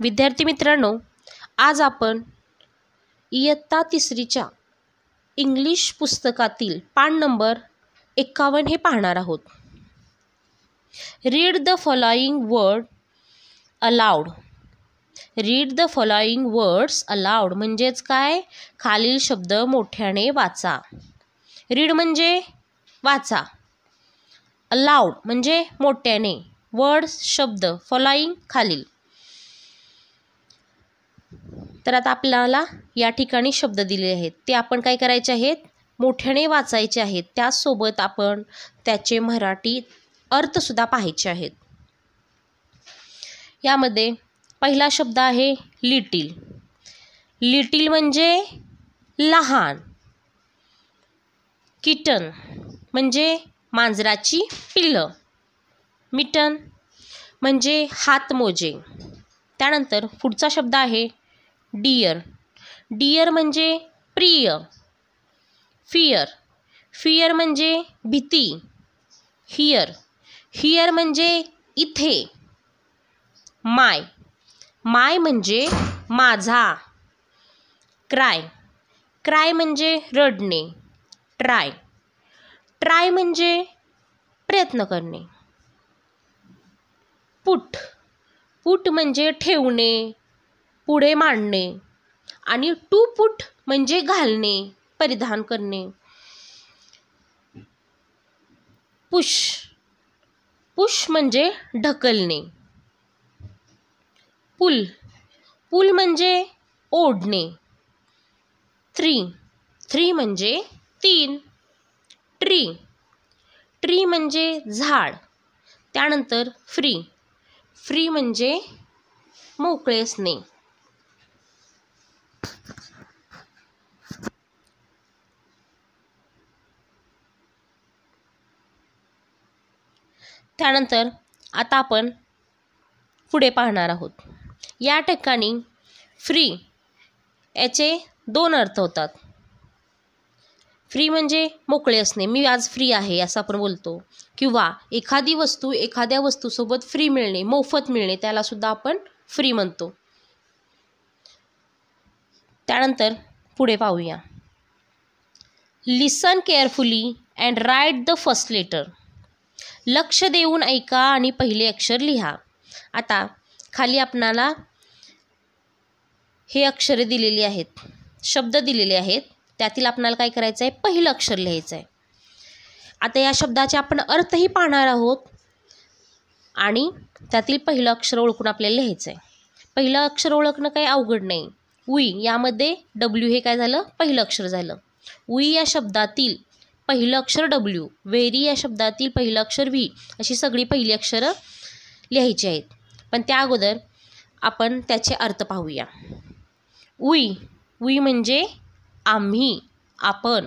विद्यार्थी मित्रांनो आज आपण इयत्ता तिसरीच्या इंग्लिश पुस्तकातील पान नंबर एक्कावन्न हे पाहणार आहोत read the following word aloud read the following words aloud म्हणजेच काय खालील शब्द मोठ्याने वाचा रीड म्हणजे वाचा अलाउड म्हणजे मोठ्याने वर्ड्स शब्द फॉलोईंग खालील तर आता आपल्याला या ठिकाणी शब्द दिलेले आहेत ते आपण काय करायचे आहेत मोठ्याने वाचायचे आहेत त्याचसोबत आपण त्याचे मराठी अर्थसुद्धा पाहायचे आहेत यामध्ये पहिला शब्द आहे लिटिल लिटिल म्हणजे लहान किटन म्हणजे मांजराची पिल्लं मिटन म्हणजे हातमोजे त्यानंतर पुढचा शब्द आहे डियर डियर म्हणजे प्रिय फियर फियर म्हणजे भीती हियर हियर म्हणजे इथे माय माय म्हणजे माझा क्राय क्राय म्हणजे रडणे ट्राय ट्राय म्हणजे प्रयत्न करणे पुट पुट म्हणजे ठेवणे पुढे मांडणे आणि टू पुट म्हणजे घालणे परिधान करणे पुश पुश म्हणजे ढकलणे पुल पुल म्हणजे ओढणे थ्री थ्री म्हणजे तीन ट्री ट्री म्हणजे झाड त्यानंतर फ्री फ्री म्हणजे मोकळे असणे त्यानंतर आता आपण पुढे पाहणार आहोत या ठिकाणी फ्री याचे दोन अर्थ होतात फ्री म्हणजे मोकळे असणे मी आज फ्री आहे असं आपण बोलतो किंवा एखादी वस्तू एखाद्या वस्तूसोबत फ्री मिळणे मोफत मिळणे त्यालासुद्धा आपण फ्री म्हणतो त्यानंतर पुढे पाहूया listen carefully and write the first letter लक्ष देऊन ऐका आणि पहिले अक्षर लिहा आता खाली आपणाला हे अक्षरे दिलेली आहेत शब्द दिलेले आहेत त्यातील आपणाला काय करायचं आहे पहिलं अक्षर लिहायचं आहे आता या शब्दाचे आपण अर्थही पाहणार आहोत आणि त्यातील पहिलं अक्षर ओळखून आपल्याला लिहायचं आहे पहिलं अक्षर ओळखणं काही अवघड नाही उई यामध्ये डब्ल्यू हे काय झालं पहिलं अक्षर झालं उई या शब्दातील पहिलं अक्षर डब्ल्यू व्हेरी या शब्दातील पहिलं अक्षर व्ही अशी सगळी पहिली अक्षरं लिहायची आहेत पण त्या अगोदर आपण त्याचे अर्थ पाहूया उई उई म्हणजे आम्ही आपण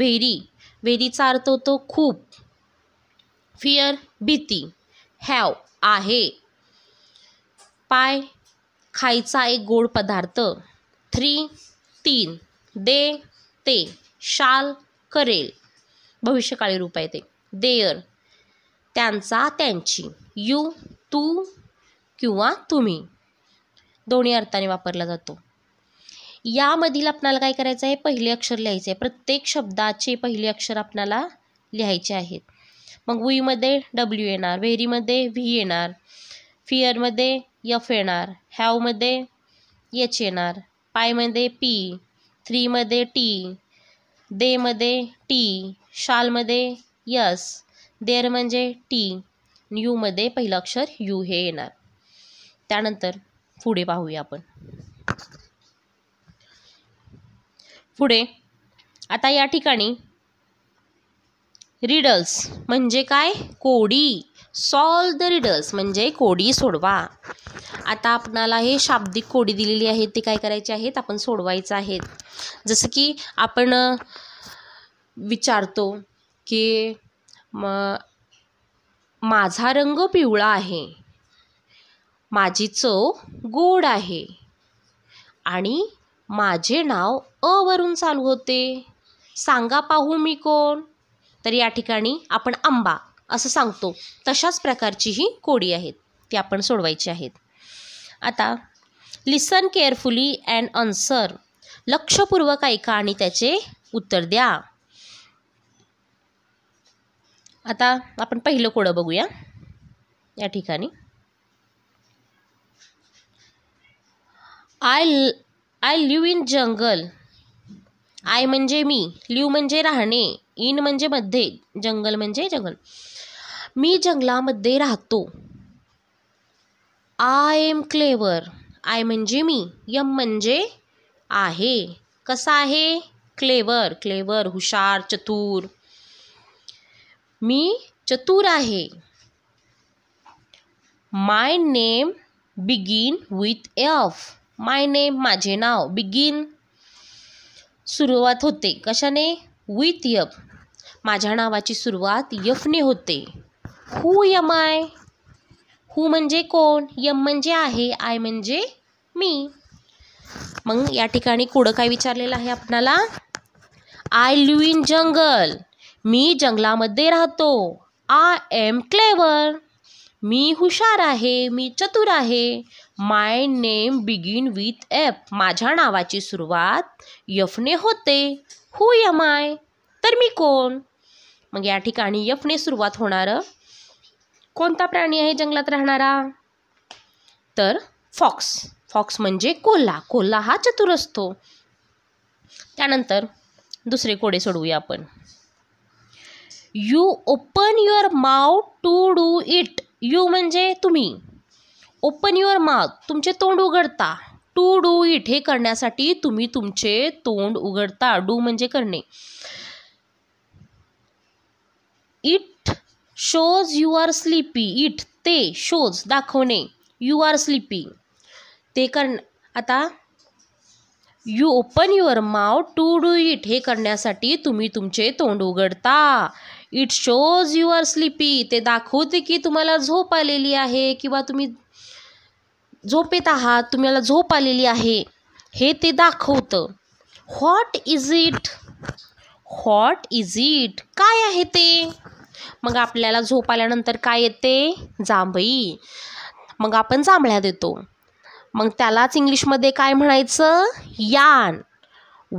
व्हेरी व्हेरीचा अर्थ होतो खूप फिअर भीती हॅव आहे पाय खायचा एक गोड पदार्थ थ्री तीन दे ते शाल करेल भविष्यकाळी रूप आहे ते देअर त्यांचा त्यांची यू तू किंवा तुम्ही दोन्ही अर्थाने वापरला जातो यामधील आपल्याला काय करायचं आहे पहिले अक्षर लिहायचे आहे प्रत्येक शब्दाचे पहिले अक्षर आपल्याला लिहायचे आहेत मग वीमध्ये डब्ल्यू येणार व्हेरीमध्ये व्ही येणार फिअरमध्ये यफ येणार हॅवमध्ये एच येणार पायमध्ये पी थ्रीमध्ये टी देमध्ये टी शाल मध्ये यस देर म्हणजे टी मध्ये पहिलं अक्षर यू हे येणार त्यानंतर पुढे पाहूया आपण पुढे आता या ठिकाणी रिडल्स म्हणजे काय कोडी सॉल्व द रिडल्स म्हणजे कोडी सोडवा आता आपणाला हे शाब्दिक कोडी दिलेली आहे ते काय करायचे आहेत आपण सोडवायचं आहेत जसं की आपण विचारतो की म माझा रंग पिवळा आहे माझी चव गोड आहे आणि माझे नाव अ वरून चालू होते सांगा पाहू मी कोण तर या ठिकाणी आपण आंबा असं सांगतो तशाच प्रकारची ही कोडी आहेत ती आपण सोडवायची आहेत आता लिसन केअरफुली अँड आन्सर लक्षपूर्वक ऐका आणि त्याचे उत्तर द्या आता आपण पहिलं कोडं बघूया या ठिकाणी I I live in jungle I म्हणजे मी लिव्ह म्हणजे राहणे इन म्हणजे मध्ये जंगल म्हणजे जंगल मी जंगलामध्ये राहतो आय एम क्लेवर आय म्हणजे मी यम म्हणजे आहे कसा आहे क्लेवर क्लेवर हुशार चतुर मी चतुर आहे my name begin with F my name माझे नाव बिगिन सुरुवात होते कशाने विथ यफ माझ्या नावाची सुरुवात यफने होते हू यम आय हू म्हणजे कोण यम म्हणजे आहे आय म्हणजे मी मग या ठिकाणी कुठं काय विचारलेलं आहे आपणाला आय लिव्ह इन जंगल मी जंगलामध्ये राहतो आय एम क्लेवर मी हुशार आहे मी चतुर आहे my name begin with F माझ्या नावाची सुरुवात यफने होते हु यम आय तर मी कोण मग या ठिकाणी यफने सुरुवात होणारं कोणता प्राणी आहे जंगलात राहणारा तर फॉक्स फॉक्स म्हणजे कोल्हा कोल्हा हा चतुर असतो त्यानंतर दुसरे कोडे सोडवूया आपण you open your mouth to do it you म्हणजे तुम्ही ओपन युअर माउथ तुमचे तोंड उघडता टू डू इट हे करण्यासाठी तुम्ही तुमचे तोंड उघडता डू म्हणजे करणे it shows you are sleepy it ते शोज दाखवणे यू आर स्लीपी ते करण आता you open your mouth to do it हे करण्यासाठी तुम्ही तुमचे तोंड उघडता it shows you are sleepy ते दाखवते की तुम्हाला झोप आलेली आहे किंवा तुम्ही झोपेत आहात तुम्हाला झोप आलेली आहे हे ते दाखवतं what is it what is it काय आहे ते मग आपल्याला झोप आल्यानंतर काय येते जांभई मग आपण जांभळ्या देतो मग त्यालाच इंग्लिशमध्ये काय म्हणायचं यान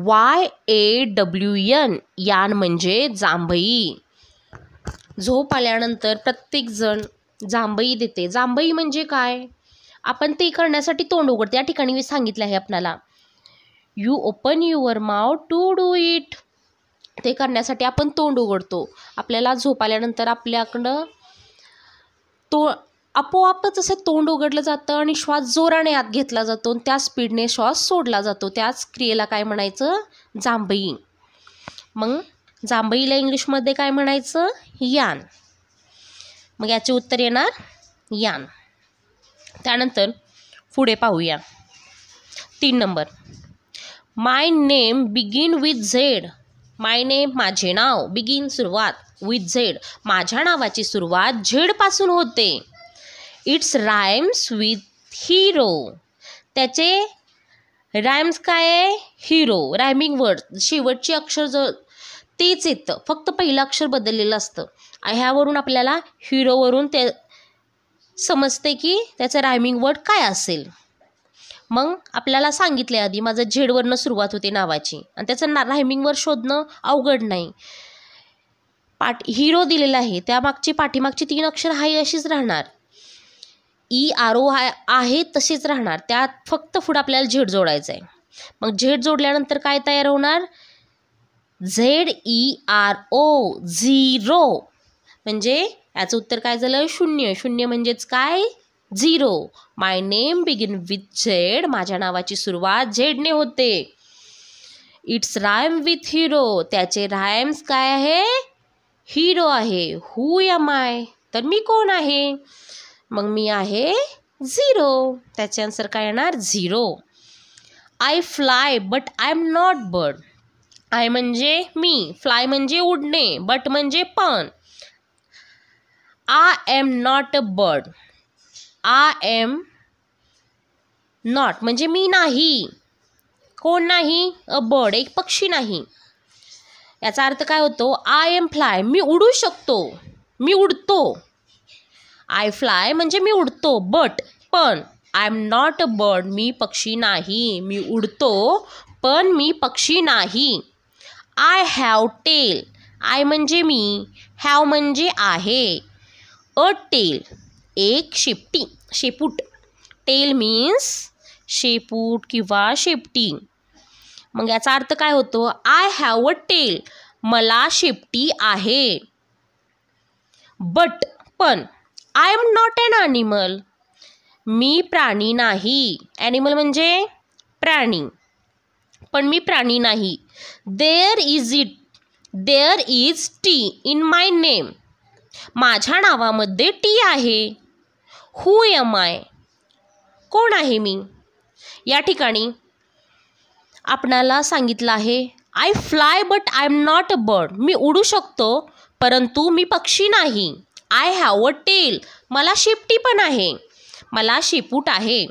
वाय ए डब्ल्यू एन यान म्हणजे जांभई झोप आल्यानंतर प्रत्येकजण जांभई देते जांभई म्हणजे काय आपण ते करण्यासाठी तोंड उघडते या ठिकाणी मी सांगितलं आहे आपणाला you open your mouth to do it ते करण्यासाठी आपण तोंड उघडतो आपल्याला झोप आल्यानंतर आपल्याकडं तो आपोआपच असं तोंड उघडलं जातं आणि श्वास जोराने आत घेतला जातो आणि त्या स्पीडने श्वास सोडला जातो त्याच क्रियेला काय म्हणायचं जांभई मग जांभईला इंग्लिशमध्ये काय म्हणायचं यान मग याचे उत्तर येणार यान त्यानंतर पुढे पाहूया तीन number my name begin with Z my name माझे नाव बिगिन सुरुवात विथ झेड माझ्या नावाची सुरुवात झेडपासून होते इट्स रायम्स विथ हिरो त्याचे रायम्स काय आहे हिरो रायमिंग वर्ड शेवटची अक्षर जर तेच येतं फक्त पहिलं अक्षर बदललेलं असतं ह्यावरून आपल्याला हिरोवरून ते समजते की त्याचं रायमिंग वर्ड काय असेल मग आपल्याला सांगितले आधी माझं झेडवरनं सुरुवात होते नावाची आणि त्याचं ना रायमिंगवर शोधणं अवघड नाही पाठ हिरो दिलेला आहे त्यामागची पाठीमागची तीन अक्षर हाय अशीच राहणार ई e, आर ओ हाय आहे तशीच राहणार त्यात फक्त पुढं आपल्याला झेड जोडायचं आहे मग झेड जोडल्यानंतर काय तयार होणार Z E R O zero म्हणजे याचं उत्तर काय झालं शून्य शून्य म्हणजेच काय zero my name begin with Z माझ्या नावाची सुरुवात झेडने होते इट्स रायम विथ हिरो त्याचे रायम्स काय आहे हिरो आहे हु एम आय तर मी कोण आहे मग मी आहे झिरो त्याचे आन्सर काय येणार zero I fly but I am not bird I म्हणजे मी फ्लाय म्हणजे उडणे बट म्हणजे पण I am not a bird I am not म्हणजे मी नाही कोण नाही अ बर्ड एक पक्षी नाही याचा अर्थ काय होतो आय एम फ्लाय मी उडू शकतो मी उडतो आय फ्लाय म्हणजे मी उडतो बट पण I am not a bird मी पक्षी नाही मी उडतो पण मी पक्षी नाही आय हॅव टेल आय म्हणजे मी हॅव म्हणजे आहे अ टेल एक शिपटी शेपूट टेल मीन्स शेपूट किंवा शेपटी मग याचा अर्थ काय होतो आय हॅव अ टेल मला शेपटी आहे बट पण I am not an animal मी प्राणी नाही ॲनिमल म्हणजे प्राणी पण मी प्राणी नाही there is it there is T in my name माझ्या नावामध्ये टी आहे हू एम आय कोण आहे मी या ठिकाणी आपणाला सांगितलं आहे I fly but I am not a bird मी उडू शकतो परंतु मी पक्षी नाही आय हॅव अ टेल मला शेपटी पण आहे मला शेपूट आहे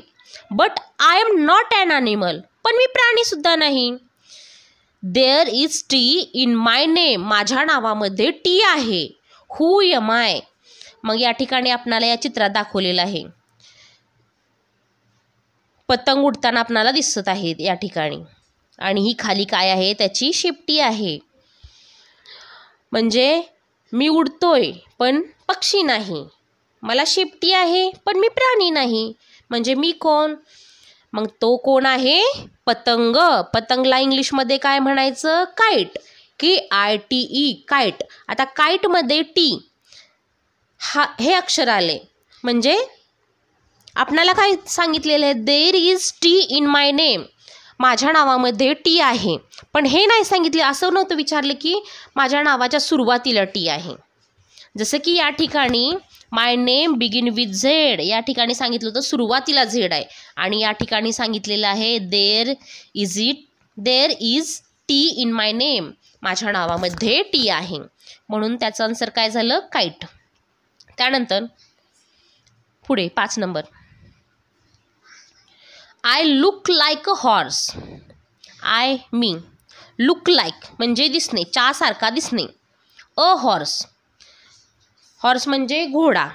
but I am not an animal पण मी प्राणीसुद्धा नाही there is T in my name माझ्या नावामध्ये टी आहे हू एम आय मग या ठिकाणी आपणाला या चित्रात दाखवलेलं आहे पतंग उडताना आपणाला दिसत आहे या ठिकाणी आणि ही खाली काय आहे त्याची शेपटी आहे म्हणजे मी उडतोय पण पक्षी नाही मला शेपटी आहे पण मी प्राणी नाही म्हणजे मी कोण मग तो कोण आहे पतंग पतंगला इंग्लिशमध्ये काय म्हणायचं काईट की आय टी ई काईट आता काईटमध्ये टी हा हे अक्षर आले म्हणजे आपणाला काय सांगितलेलं आहे there is T in my name माझ्या नावामध्ये टी आहे पण हे नाही सांगितले असं नव्हतं विचारलं की माझ्या नावाच्या सुरुवातीला टी आहे जसं की या ठिकाणी my name begin with Z या ठिकाणी सांगितलं होतं सुरुवातीला झेड आहे आणि या ठिकाणी सांगितलेलं आहे there is it there is T in my name माझ्या नावामध्ये टी आहे म्हणून त्याचं आन्सर काय झालं काईट त्यानंतर पुढे पाच number I look like a horse I मी लुक लाईक म्हणजे दिसणे सारखा दिसणे अ हॉर्स हॉर्स म्हणजे घोडा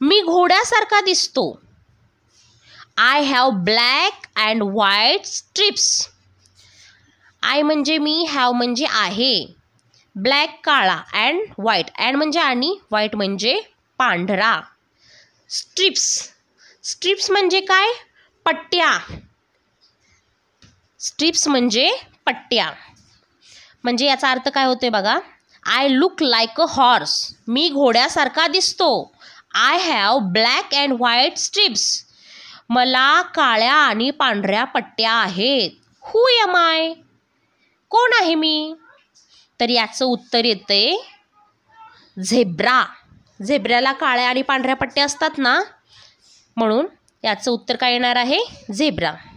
मी घोड्यासारखा दिसतो I have black and white stripes I म्हणजे मी हॅव म्हणजे आहे ब्लॅक काळा अँड व्हाईट अँड म्हणजे आणि व्हाईट म्हणजे पांढरा स्ट्रिप्स स्ट्रिप्स म्हणजे काय पट्ट्या स्ट्रिप्स म्हणजे पट्ट्या म्हणजे याचा अर्थ काय होतोय बघा I look like a horse मी घोड्यासारखा दिसतो I have black and white stripes मला काळ्या आणि पांढऱ्या पट्ट्या आहेत हु एम आय कोण आहे मी तर याचं उत्तर येते झेब्रा झेब्र्याला काळ्या आणि पांढऱ्या पट्ट्या असतात ना म्हणून याचं उत्तर काय येणार आहे झेब्रा